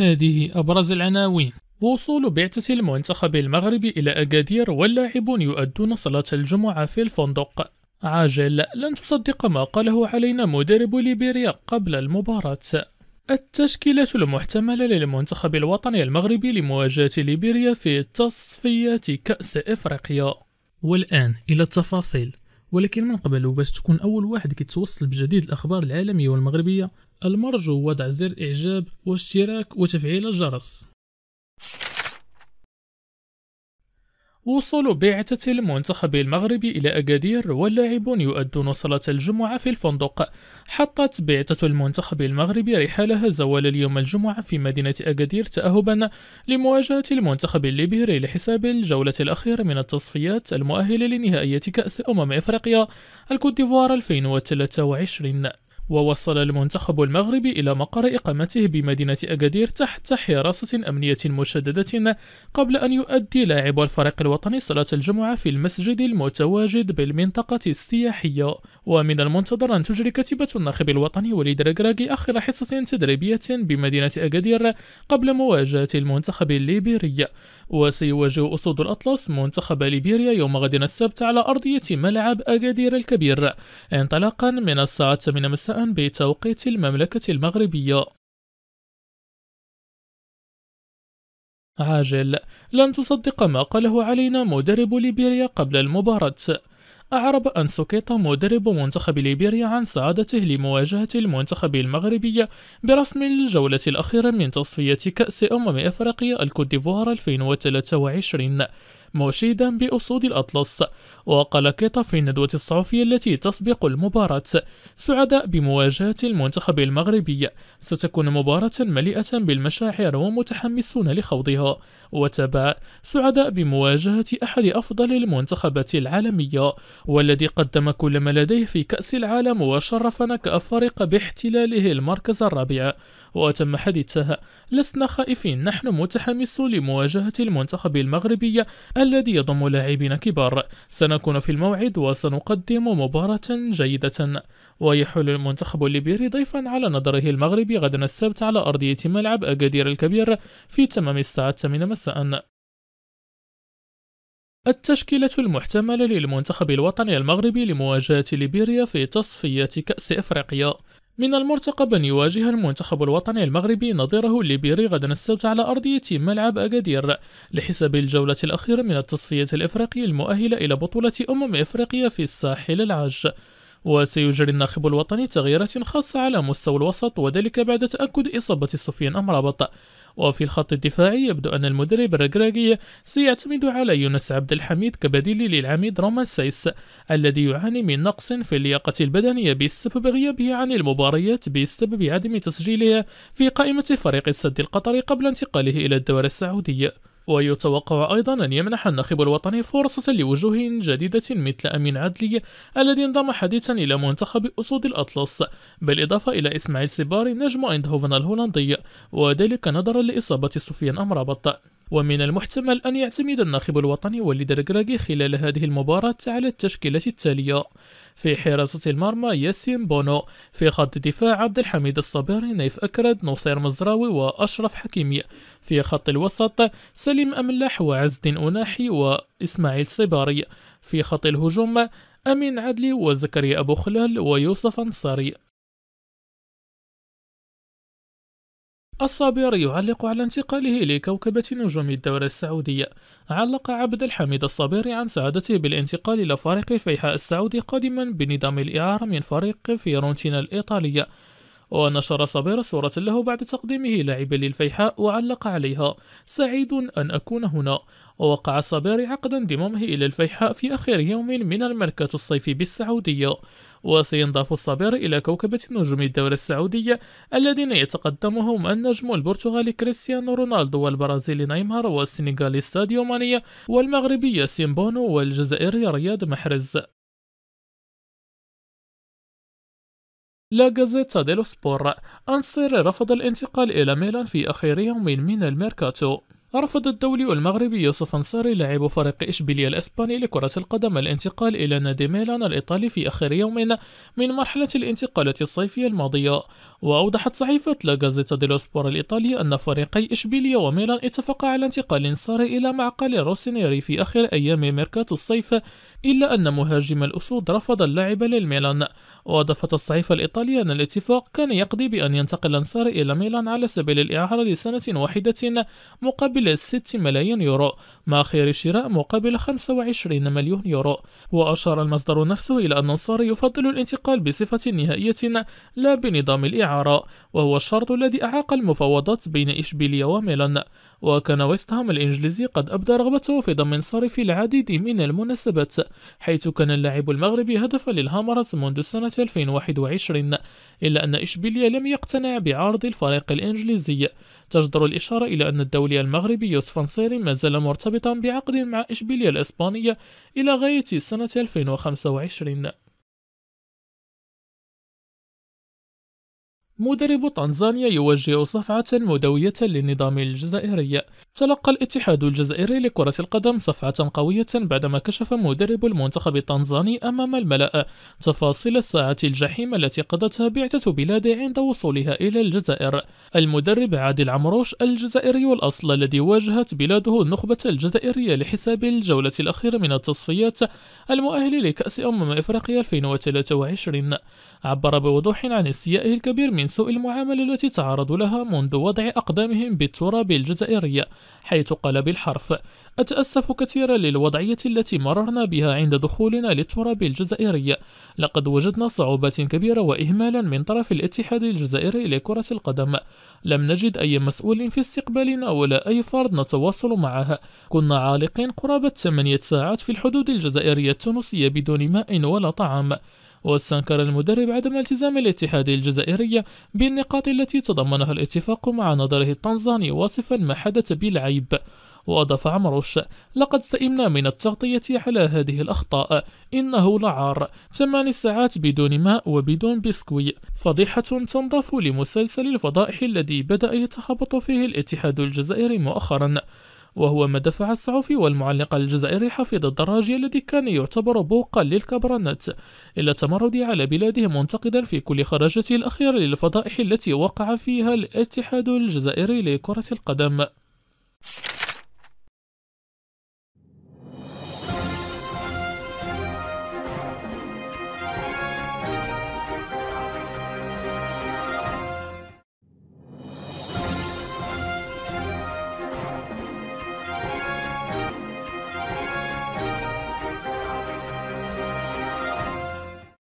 هذه أبرز العناوين وصول بعثة المنتخب المغربي إلى أكادير واللاعبون يؤدون صلاة الجمعة في الفندق عاجل لن تصدق ما قاله علينا مدرب ليبيريا قبل المباراة التشكيلة المحتملة للمنتخب الوطني المغربي لمواجهة ليبيريا في تصفيات كأس إفريقيا والآن إلى التفاصيل ولكن من قبل وباش تكون أول واحد كيتوصل بجديد الأخبار العالمية والمغربية المرجو وضع زر إعجاب واشتراك وتفعيل الجرس وصول بعثة المنتخب المغربي إلى أكادير واللاعبون يؤدون صلاة الجمعة في الفندق حطت بعثة المنتخب المغربي رحالها زوال اليوم الجمعة في مدينة أكادير تأهبا لمواجهة المنتخب الليبيري لحساب الجولة الأخيرة من التصفيات المؤهلة لنهائية كأس أمم إفريقيا الكوت ديفوار 2023 ووصل المنتخب المغربي إلى مقر إقامته بمدينة أكادير تحت حراسة أمنية مشددة قبل أن يؤدي لاعب الفريق الوطني صلاة الجمعة في المسجد المتواجد بالمنطقة السياحية ومن المنتظر أن تجري كتيبة الناخب الوطني وليد ركراكي آخر حصة تدريبية بمدينة أكادير قبل مواجهة المنتخب الليبيري وسيواجه أسود الأطلس منتخب ليبيريا يوم غد السبت على أرضية ملعب أكادير الكبير انطلاقا من الساعة 8 مساء بتوقيت المملكة المغربية عاجل لن تصدق ما قاله علينا مدرب ليبيريا قبل المباراة أعرب أنسوكيتا مدرب منتخب ليبيريا عن سعادته لمواجهة المنتخب المغربي برسم الجولة الأخيرة من تصفية كأس أمم أفريقيا الكوت ديفوار 2023 مشيدا بأسود الأطلس وقال كيتا في الندوة الصحفية التي تسبق المباراة سعداء بمواجهة المنتخب المغربي ستكون مباراة مليئة بالمشاعر ومتحمسون لخوضها وتباء سعداء بمواجهة أحد أفضل المنتخبات العالمية والذي قدم كل ما لديه في كأس العالم وشرفنا كأفريقيا باحتلاله المركز الرابع وتم حديثها لسنا خائفين نحن متحمسون لمواجهة المنتخب المغربي الذي يضم لاعبين كبار سنكون في الموعد وسنقدم مباراة جيدة ويحل المنتخب الليبيري ضيفا على نظره المغربي غدا السبت على أرضية ملعب أكادير الكبير في تمام الساعة 8 مساء فرنسا أن التشكيلة المحتملة للمنتخب الوطني المغربي لمواجهة ليبيريا في تصفيات كأس إفريقيا من المرتقب أن يواجه المنتخب الوطني المغربي نظيره الليبيري غدا السبت على أرضية ملعب أكادير لحساب الجولة الأخيرة من التصفية الإفريقية المؤهلة إلى بطولة أمم إفريقيا في الساحل العاج وسيجري الناخب الوطني تغييرات خاصة على مستوى الوسط وذلك بعد تأكد إصابة سفيان أمرابط وفي الخط الدفاعي يبدو أن المدرب الرجراجي سيعتمد على يونس عبد الحميد كبديل للعميد رومان سيس الذي يعاني من نقص في اللياقة البدنية بسبب غيابه عن المباريات بسبب عدم تسجيله في قائمة فريق السد القطري قبل انتقاله إلى الدوري السعودي. ويتوقع أيضا أن يمنح الناخب الوطني فرصة لوجوه جديدة مثل أمين عدلي الذي انضم حديثا إلى منتخب أسود الأطلس بالإضافة إلى إسماعيل سيباري نجم أيندهوفن الهولندي وذلك نظرا لإصابة سفيان أمرابط ومن المحتمل أن يعتمد الناخب الوطني وليد الركراكي خلال هذه المباراة على التشكيلة التالية في حراسة المرمى ياسين بونو في خط الدفاع عبد الحميد الصبيري نيف أكرد نصير مزراوي وأشرف حكيمي في خط الوسط سليم أملح وعز الدين أناحي وإسماعيل صباري في خط الهجوم أمين عدلي وزكريا أبو خلال ويوسف أنصاري الصابر يعلق على انتقاله لكوكبة نجوم الدورة السعودية علق عبد الحميد الصابر عن سعادته بالانتقال إلى فريق فيحاء السعودي قادما بنظام الإعارة من فريق فيرونتينا الإيطالية ونشر صبير صورة له بعد تقديمه لاعبا للفيحاء وعلق عليها سعيد أن أكون هنا ووقع صبير عقد انضمامه إلى الفيحاء في أخير يوم من المركز الصيفي بالسعودية وسينضاف الصبير إلى كوكبة نجوم الدورة السعودية الذين يتقدمهم النجم البرتغالي كريستيانو رونالدو والبرازيلي نيمار والسنغالي ساديو مانيا والمغربي سيمبونو والجزائري رياض محرز لا غازيتا ديلو سبور أنصر رفض الانتقال إلى ميلان في آخر يوم من الميركاتو رفض الدولي المغربي يوسف انصاري لاعب فريق إشبيلية الإسباني لكرة القدم الانتقال إلى نادي ميلان الإيطالي في آخر يوم من مرحلة الانتقالات الصيفية الماضية وأوضحت صحيفة لا غازيتا ديلو سبور الإيطالية أن فريقي إشبيلية وميلان اتفقا على انتقال انصاري إلى معقل روسينيري في آخر أيام ميركاتو الصيف إلا أن مهاجم الأسود رفض اللعب للميلان وأضافت الصحيفة الإيطالية أن الاتفاق كان يقضي بأن ينتقل انصاري إلى ميلان على سبيل الإعارة لسنة واحدة مقابل مقابل 6 ملايين يورو مع خيار الشراء مقابل 25 مليون يورو وأشار المصدر نفسه إلى أن النصر يفضل الانتقال بصفة نهائية لا بنظام الإعارة وهو الشرط الذي أعاق المفاوضات بين إشبيلية وميلان وكان ويست هام الإنجليزي قد أبدى رغبته في ضم صرف في العديد من المناسبات حيث كان اللاعب المغربي هدف للهامرز منذ سنة 2021 إلا أن إشبيلية لم يقتنع بعرض الفريق الإنجليزي تجدر الإشارة إلى أن الدولي المغربي يوسف نصيري ما زال مرتبطا بعقد مع إشبيلية الإسبانية إلى غاية سنة 2025 مدرب تنزانيا يوجه صفعة مدوية للنظام الجزائري تلقى الاتحاد الجزائري لكرة القدم صفعة قوية بعدما كشف مدرب المنتخب التنزاني أمام الملأ تفاصيل الساعة الجحيمة التي قضتها بعثة بلاده عند وصولها إلى الجزائر المدرب عادل عمروش الجزائري الأصل الذي واجهت بلاده النخبة الجزائرية لحساب الجولة الأخيرة من التصفيات المؤهل لكأس أمم إفريقيا 2023 عبر بوضوح عن استيائه الكبير من من سوء المعاملة التي تعرضوا لها منذ وضع أقدامهم بالتراب الجزائري حيث قال بالحرف أتأسف كثيرا للوضعية التي مررنا بها عند دخولنا للتراب الجزائري لقد وجدنا صعوبات كبيرة وإهمالا من طرف الاتحاد الجزائري لكرة القدم لم نجد أي مسؤول في استقبالنا ولا أي فرد نتواصل معه كنا عالقين قرابة 8 ساعات في الحدود الجزائرية التونسية بدون ماء ولا طعام واستنكر المدرب عدم التزام الاتحاد الجزائري بالنقاط التي تضمنها الاتفاق مع نظره التنزاني واصفا ما حدث بالعيب وأضاف عمروش لقد سئمنا من التغطية على هذه الأخطاء إنه لعار ثمان ساعات بدون ماء وبدون بسكوي فضيحة تنضاف لمسلسل الفضائح الذي بدأ يتخبط فيه الاتحاد الجزائري مؤخرا وهو ما دفع الصحفي والمعلق الجزائري حفيظ الدراجي الذي كان يعتبر بوقا للكبرانات إلى تمرده على بلاده منتقدا في كل خرجته الأخيرة للفضائح التي وقع فيها الاتحاد الجزائري لكرة القدم